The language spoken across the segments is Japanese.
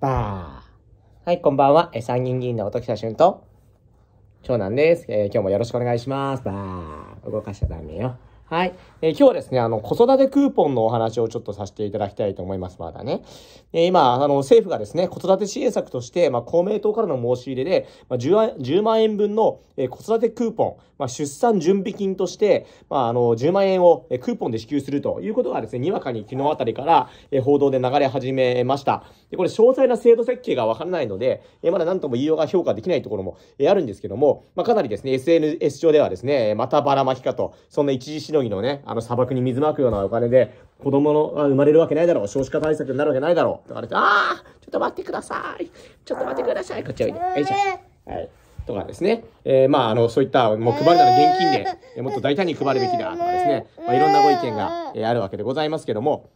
バー。はい、こんばんは。え参議院議員の音喜多俊と、長男です。えー、今日もよろしくお願いします。バー。動かしちゃダメよ。はい。えー、今日はですね、あの、子育てクーポンのお話をちょっとさせていただきたいと思います。まだね。えー、今、あの、政府がですね、子育て支援策として、まあ、公明党からの申し入れで、まあ10、10, 万円分の、えー、子育てクーポン、まあ、出産準備金として、まあ、あの、10万円を、えクーポンで支給するということがですね、にわかに昨日あたりから、え報道で流れ始めました。で、これ、詳細な制度設計がわからないので、えまだ何とも言いようが評価できないところも、えあるんですけども、まあ、かなりですね、SNS 上ではですね、またばらまきかと、そんな一時しののね、あの砂漠に水まくようなお金で、子供の生まれるわけないだろう。少子化対策になるわけないだろう。とかで、ああちょっと待ってください。ちょっと待ってください。こっちおいで。よいしょ。はい。とかですね。えー、まあ、あの、そういった、もう配るなら現金で、もっと大胆に配るべきだ、とかですね。まあ、いろんなご意見が、えー、あるわけでございますけども、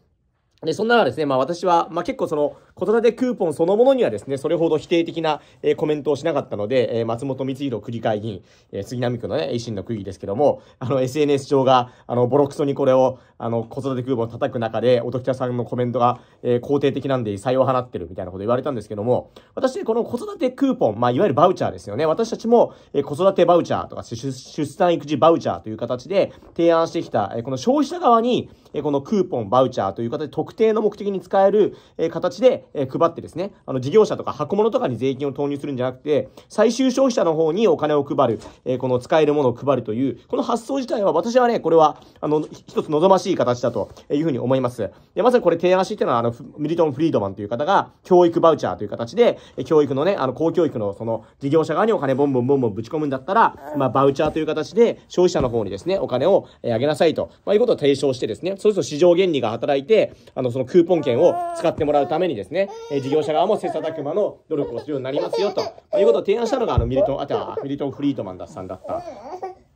で、そんな中ですね、まあ私は、まあ結構その、子育てクーポンそのものにはですね、それほど否定的な、えー、コメントをしなかったので、えー、松本光弘区議会議員、えー、杉並区のね、維新の区議ですけども、あの、SNS 上が、あの、ボロクソにこれを、あの、子育てクーポン叩く中で、おときたさんのコメントが、えー、肯定的なんで異を放ってるみたいなこと言われたんですけども、私、この子育てクーポン、まあいわゆるバウチャーですよね。私たちも、えー、子育てバウチャーとか出、出産育児バウチャーという形で提案してきた、えー、この消費者側に、えこのクーポン、バウチャーという形で特定の目的に使える、え形で、え配ってですね、あの事業者とか箱物とかに税金を投入するんじゃなくて、最終消費者の方にお金を配る、えこの使えるものを配るという、この発想自体は私はね、これは、あの、一つ望ましい形だというふうに思います。で、まさにこれ提案していたのは、あの、ミリトン・フリードマンという方が、教育バウチャーという形で、教育のね、あの、公教育のその事業者側にお金ボンボンボンボンぶち込むんだったら、まあ、バウチャーという形で消費者の方にですね、お金をあげなさいと、まあ、いうことを提唱してですね、それぞれ市場原理が働いて、あの、そのクーポン券を使ってもらうためにですね、え事業者側も切磋琢磨の努力をするようになりますよ、と、まいうことを提案したのが、あの、ミルトン、あ、じミルトン・フリードマンさんだった。あ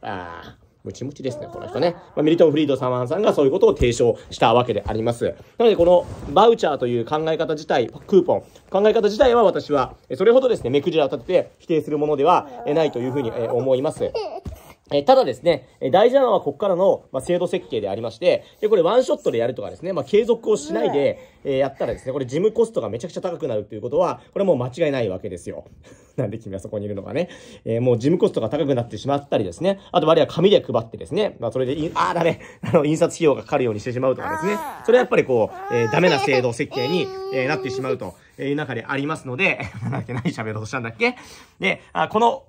あ。ムチムチですね、この人ね。まあ、ミリトン・フリードサマンさんがそういうことを提唱したわけであります。なので、このバウチャーという考え方自体、クーポン、考え方自体は私は、それほどですね、目くじらを立てて否定するものではないというふうに思います。えただですね、え大事なのはここからの、ま制度設計でありまして、で、これワンショットでやるとかですね、まあ、継続をしないで、えやったらですね、これ事務コストがめちゃくちゃ高くなるっていうことは、これもう間違いないわけですよ。なんで君はそこにいるのかね。えー、もう事務コストが高くなってしまったりですね、あと我るは紙で配ってですね、まあ、それでああ、だね、あの、印刷費用がかかるようにしてしまうとかですね、それはやっぱりこう、えー、ダメな制度設計に、えなってしまうという中でありますので、なんだっけ、何喋ろうとしたんだっけで、あこの、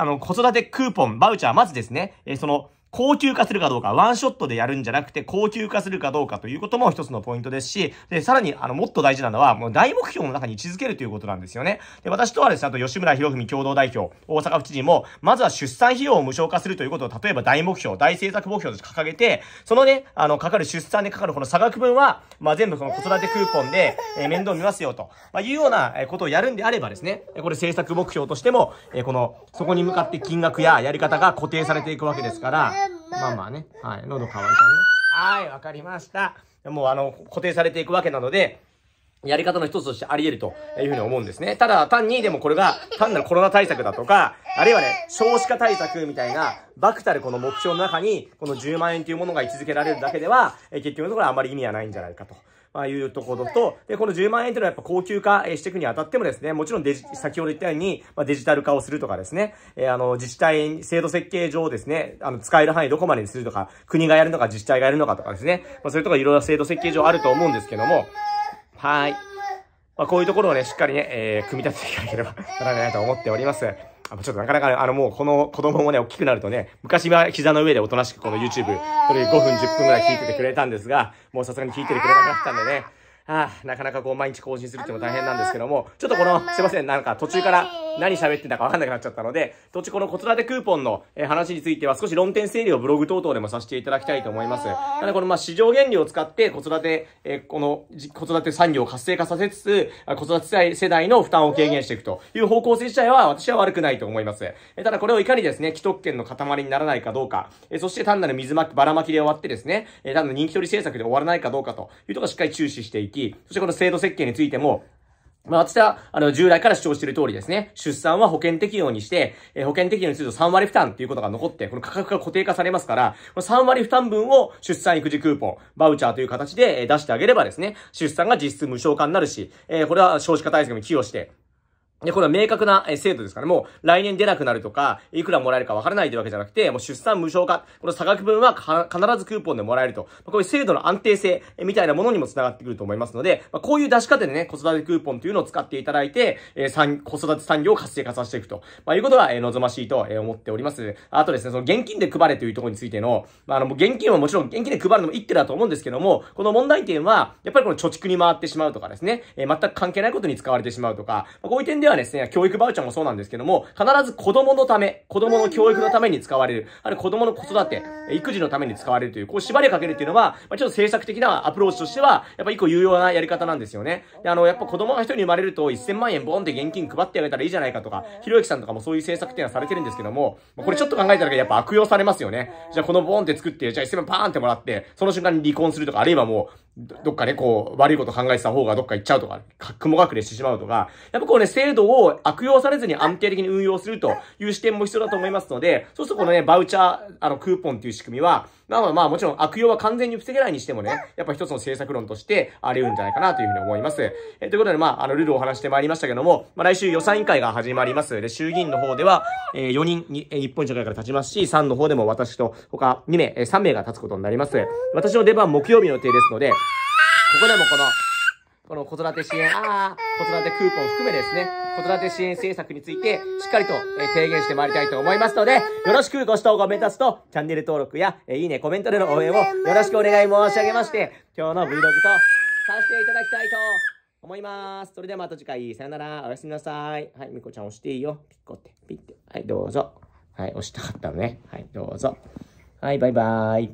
あの、子育てクーポン、バウチャー、まずですね、えー、その、高級化するかどうか、ワンショットでやるんじゃなくて、高級化するかどうかということも一つのポイントですし、で、さらに、あの、もっと大事なのは、もう大目標の中に位置づけるということなんですよね。で、私とはですね、あと吉村博文共同代表、大阪府知事も、まずは出産費用を無償化するということを、例えば大目標、大政策目標として掲げて、そのね、あの、かかる出産でかかるこの差額分は、まあ、全部この子育てクーポンで、えー、面倒見ますよと、まあ、いうようなことをやるんであればですね、これ政策目標としても、えー、この、そこに向かって金額ややり方が固定されていくわけですから、まあまあね。はい。喉乾いたね。はい、わかりました。もうあの、固定されていくわけなので、やり方の一つとしてあり得るというふうに思うんですね。ただ、単にでもこれが単なるコロナ対策だとか、あるいはね、少子化対策みたいな、バクたるこの目標の中に、この10万円というものが位置づけられるだけでは、結局のところあまり意味はないんじゃないかと。まあいうところと、で、この10万円というのはやっぱ高級化していくにあたってもですね、もちろんデジ、先ほど言ったように、まあデジタル化をするとかですね、えー、あの、自治体制度設計上ですね、あの、使える範囲どこまでにするとか、国がやるのか自治体がやるのかとかですね、まあそういうところいろいろ制度設計上あると思うんですけども、はい。まあ、こういうところをね、しっかりね、えー、組み立てていかなければならないと思っております。あちょっとなかなか、あの、もうこの子供もね、大きくなるとね、昔は膝の上でおとなしくこの YouTube、それ5分、10分ぐらい聞いててくれたんですが、もうさすがに聞いててくれなくなったんでね、ああ、なかなかこう毎日更新するっても大変なんですけども、ちょっとこの、すいません、なんか途中から、何喋ってたかわかんなくなっちゃったので、途中この子育てクーポンの話については少し論点整理をブログ等々でもさせていただきたいと思います。なのでこのまあ市場原理を使って子育て、えー、この子育て産業を活性化させつつ、子育て世代の負担を軽減していくという方向性自体は私は悪くないと思います。えただこれをいかにですね、既得権の塊にならないかどうか、えそして単なる水まき、ばらまきで終わってですね、え単なる人気取り政策で終わらないかどうかというところをしっかり注視していき、そしてこの制度設計についても、まあ、私は、あの、従来から主張している通りですね、出産は保険適用にして、えー、保険適用にすると3割負担っていうことが残って、この価格が固定化されますから、この3割負担分を出産育児クーポン、バウチャーという形で出してあげればですね、出産が実質無償化になるし、えー、これは少子化対策に寄与して、で、これは明確な制度ですから、もう来年出なくなるとか、いくらもらえるか分からないというわけじゃなくて、もう出産無償化、この差額分は必ずクーポンでもらえると、こういう制度の安定性みたいなものにも繋がってくると思いますので、こういう出し方でね、子育てクーポンというのを使っていただいて、え子育て産業を活性化させていくと、まあ、いうことが、え望ましいと、え思っております。あとですね、その現金で配れというところについての、まあ、あの、現金はもちろん現金で配るのも一手だと思うんですけども、この問題点は、やっぱりこの貯蓄に回ってしまうとかですね、え全く関係ないことに使われてしまうとか、まこういう点ではですね、教育バウチャーもそうなんですけども、必ず子供のため、子供の教育のために使われる、ある子供の子育て、育児のために使われるという、こう縛りをかけるっていうのは、まあ、ちょっと政策的なアプローチとしては、やっぱ一個有用なやり方なんですよね。で、あの、やっぱ子供が一人生まれると1000万円ボーンって現金配ってあげたらいいじゃないかとか、ひろゆきさんとかもそういう政策っていうのはされてるんですけども、まあ、これちょっと考えたらやっぱ悪用されますよね。じゃあこのボーンって作って、じゃあ1000万パーンってもらって、その瞬間に離婚するとか、あるいはもう、どっかね、こう、悪いこと考えてた方がどっか行っちゃうとか、雲隠れしてしまうとか、やっぱこうね、制度を悪用されずに安定的に運用するという視点も必要だと思いますので、そうするとこのね、バウチャー、あの、クーポンっていう仕組みは、まあまあまあ、もちろん悪用は完全に防げないにしてもね、やっぱ一つの政策論としてあり得るんじゃないかなというふうに思います。えー、ということで、まあ、あの、ルールをお話してまいりましたけども、まあ、来週予算委員会が始まります。で、衆議院の方では、えー、4人に、えー、一本社会から立ちますし、3の方でも私と他2名、えー、3名が立つことになります。私の出番木曜日の予定ですので、ここでもこの、この子育て支援、ああ、子育てクーポン含めですね、子育て支援政策について、しっかりと、え提言してまいりたいと思いますので、よろしくご指導を目指すと、チャンネル登録や、えいいね、コメントでの応援をよろしくお願い申し上げまして、今日の Vlog と、させていただきたいと思います。それではまた次回、さよなら、おやすみなさい。はい、みこちゃん押していいよ。ピッコって、ピッて。はい、どうぞ。はい、押したかったのね。はい、どうぞ。はい、バイバーイ。